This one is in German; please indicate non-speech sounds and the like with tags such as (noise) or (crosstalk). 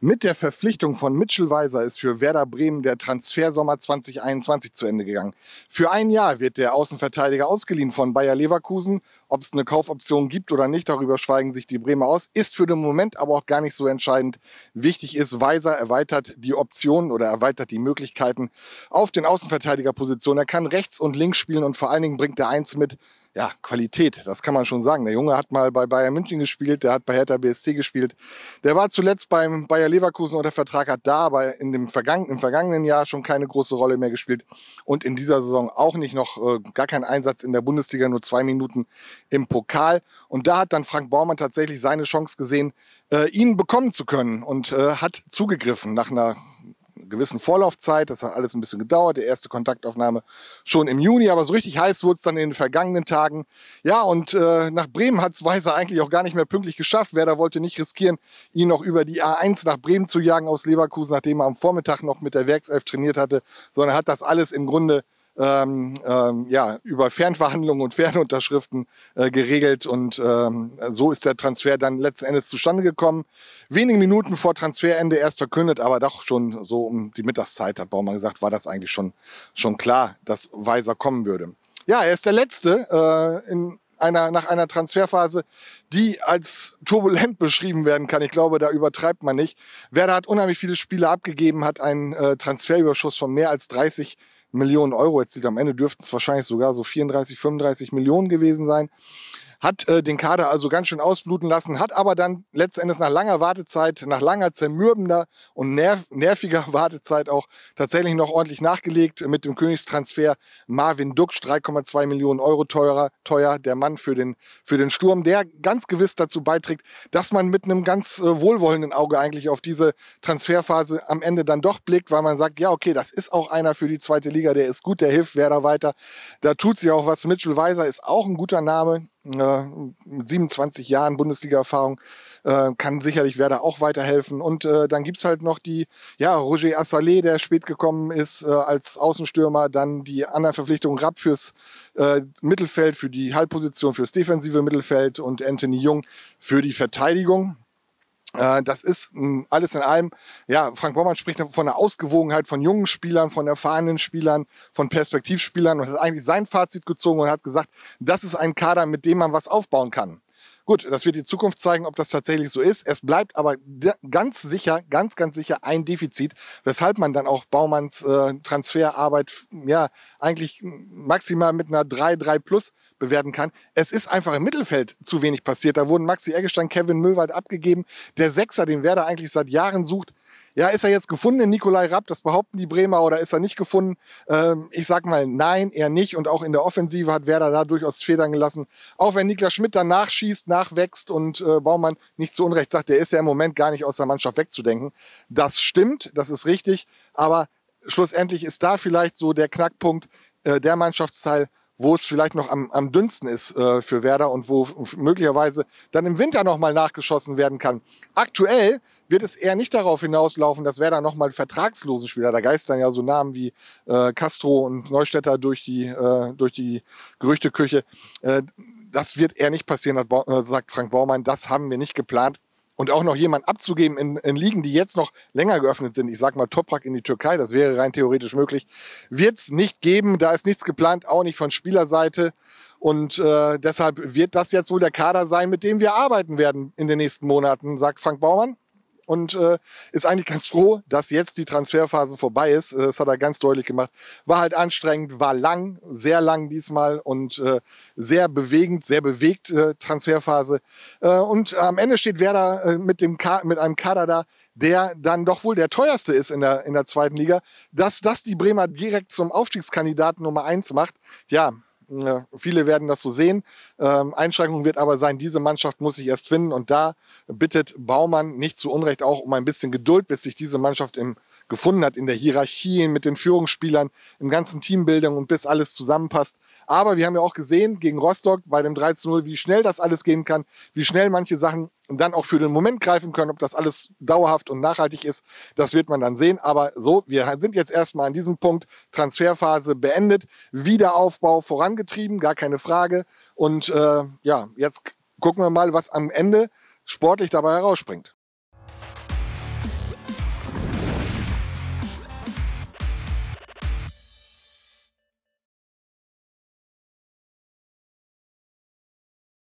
Mit der Verpflichtung von Mitchell Weiser ist für Werder Bremen der Transfersommer 2021 zu Ende gegangen. Für ein Jahr wird der Außenverteidiger ausgeliehen von Bayer Leverkusen ob es eine Kaufoption gibt oder nicht, darüber schweigen sich die Bremer aus. Ist für den Moment aber auch gar nicht so entscheidend. Wichtig ist, Weiser erweitert die Optionen oder erweitert die Möglichkeiten auf den Außenverteidigerpositionen. Er kann rechts und links spielen und vor allen Dingen bringt er eins mit, ja, Qualität, das kann man schon sagen. Der Junge hat mal bei Bayern München gespielt, der hat bei Hertha BSC gespielt. Der war zuletzt beim Bayer Leverkusen unter Vertrag, hat da aber in dem vergangen, im vergangenen Jahr schon keine große Rolle mehr gespielt und in dieser Saison auch nicht noch, äh, gar keinen Einsatz in der Bundesliga, nur zwei Minuten im Pokal. Und da hat dann Frank Baumann tatsächlich seine Chance gesehen, äh, ihn bekommen zu können und äh, hat zugegriffen nach einer gewissen Vorlaufzeit. Das hat alles ein bisschen gedauert. Die erste Kontaktaufnahme schon im Juni, aber so richtig heiß wurde es dann in den vergangenen Tagen. Ja, und äh, nach Bremen hat es Weiser eigentlich auch gar nicht mehr pünktlich geschafft. Werder wollte nicht riskieren, ihn noch über die A1 nach Bremen zu jagen aus Leverkusen, nachdem er am Vormittag noch mit der Werkself trainiert hatte, sondern hat das alles im Grunde ähm, ähm, ja, über Fernverhandlungen und Fernunterschriften äh, geregelt. Und ähm, so ist der Transfer dann letzten Endes zustande gekommen. Wenige Minuten vor Transferende erst verkündet, aber doch schon so um die Mittagszeit, hat Baumann gesagt, war das eigentlich schon, schon klar, dass Weiser kommen würde. Ja, er ist der Letzte äh, in einer, nach einer Transferphase, die als turbulent (laughs) beschrieben werden kann. Ich glaube, da übertreibt man nicht. Werder hat unheimlich viele Spiele abgegeben, hat einen äh, Transferüberschuss von mehr als 30 Millionen Euro erzielt. Am Ende dürften es wahrscheinlich sogar so 34, 35 Millionen gewesen sein hat äh, den Kader also ganz schön ausbluten lassen, hat aber dann letztendlich nach langer Wartezeit, nach langer zermürbender und nerv nerviger (laughs) Wartezeit auch tatsächlich noch ordentlich nachgelegt mit dem Königstransfer Marvin Ducksch, 3,2 Millionen Euro teurer, teuer, der Mann für den, für den Sturm, der ganz gewiss dazu beiträgt, dass man mit einem ganz äh, wohlwollenden Auge eigentlich auf diese Transferphase am Ende dann doch blickt, weil man sagt, ja, okay, das ist auch einer für die zweite Liga, der ist gut, der hilft Werder weiter. Da tut sich auch was. Mitchell Weiser ist auch ein guter Name mit 27 Jahren Bundesliga-Erfahrung äh, kann sicherlich Werder auch weiterhelfen. Und äh, dann gibt es halt noch die, ja, Roger Assalé, der spät gekommen ist äh, als Außenstürmer, dann die anderen Verpflichtungen Rapp fürs äh, Mittelfeld, für die Halbposition, fürs defensive Mittelfeld und Anthony Jung für die Verteidigung. Äh, das ist hm, alles in allem, ja, Frank Baumann spricht von einer Ausgewogenheit von jungen Spielern, von erfahrenen Spielern, von Perspektivspielern und hat eigentlich sein Fazit gezogen und hat gesagt, das ist ein Kader, mit dem man was aufbauen kann. Gut, das wird die Zukunft zeigen, ob das tatsächlich so ist. Es bleibt aber ganz sicher, ganz, ganz sicher ein Defizit, weshalb man dann auch Baumanns äh, Transferarbeit ja eigentlich maximal mit einer 3-3 plus bewerten kann. Es ist einfach im Mittelfeld zu wenig passiert. Da wurden Maxi Eggestein, Kevin Möwald abgegeben. Der Sechser, den Werder eigentlich seit Jahren sucht, ja, ist er jetzt gefunden in Nikolai Rapp? Das behaupten die Bremer oder ist er nicht gefunden? Ähm, ich sag mal, nein, er nicht. Und auch in der Offensive hat Werder da durchaus Federn gelassen. Auch wenn Niklas Schmidt dann nachschießt, nachwächst und äh, Baumann nicht zu Unrecht sagt, der ist ja im Moment gar nicht aus der Mannschaft wegzudenken. Das stimmt, das ist richtig. Aber schlussendlich ist da vielleicht so der Knackpunkt, äh, der Mannschaftsteil, wo es vielleicht noch am, am dünnsten ist äh, für Werder und wo möglicherweise dann im Winter nochmal nachgeschossen werden kann. Aktuell wird es eher nicht darauf hinauslaufen, dass Werder nochmal vertragslosen Spieler, da geistern ja so Namen wie äh, Castro und Neustädter durch die, äh, durch die Gerüchteküche, äh, das wird eher nicht passieren, äh, sagt Frank Baumann. Das haben wir nicht geplant. Und auch noch jemanden abzugeben in, in, Ligen, die jetzt noch länger geöffnet sind, ich sag mal Toprak in die Türkei, das wäre rein theoretisch möglich, wird es nicht geben. Da ist nichts geplant, auch nicht von Spielerseite. Und äh, deshalb wird das jetzt wohl der Kader sein, mit dem wir arbeiten werden in den nächsten Monaten, sagt Frank Baumann und äh, ist eigentlich ganz froh, dass jetzt die Transferphase vorbei ist. Äh, das hat er ganz deutlich gemacht. War halt anstrengend, war lang, sehr lang diesmal und äh, sehr bewegend, sehr bewegt äh, Transferphase. Äh, und am Ende steht Werder äh, mit, dem Ka mit einem Kader da, der dann doch wohl der teuerste ist in der, in der zweiten Liga. Dass das die Bremer direkt zum Aufstiegskandidaten Nummer eins macht, ja, viele werden das so sehen. Ähm, Einschränkung wird aber sein, diese Mannschaft muss sich erst finden. Und da bittet Baumann nicht zu Unrecht auch um ein bisschen Geduld, bis sich diese Mannschaft im, gefunden hat in der Hierarchie, mit den Führungsspielern, im ganzen Teambildung und bis alles zusammenpasst. Aber wir haben ja auch gesehen gegen Rostock bei dem 13-0, wie schnell das alles gehen kann, wie schnell manche Sachen dann auch für den Moment greifen können, ob das alles dauerhaft und nachhaltig ist, das wird man dann sehen. Aber so, wir sind jetzt erstmal an diesem Punkt, Transferphase beendet, Wiederaufbau vorangetrieben, gar keine Frage. Und äh, ja, jetzt gucken wir mal, was am Ende sportlich dabei herausspringt.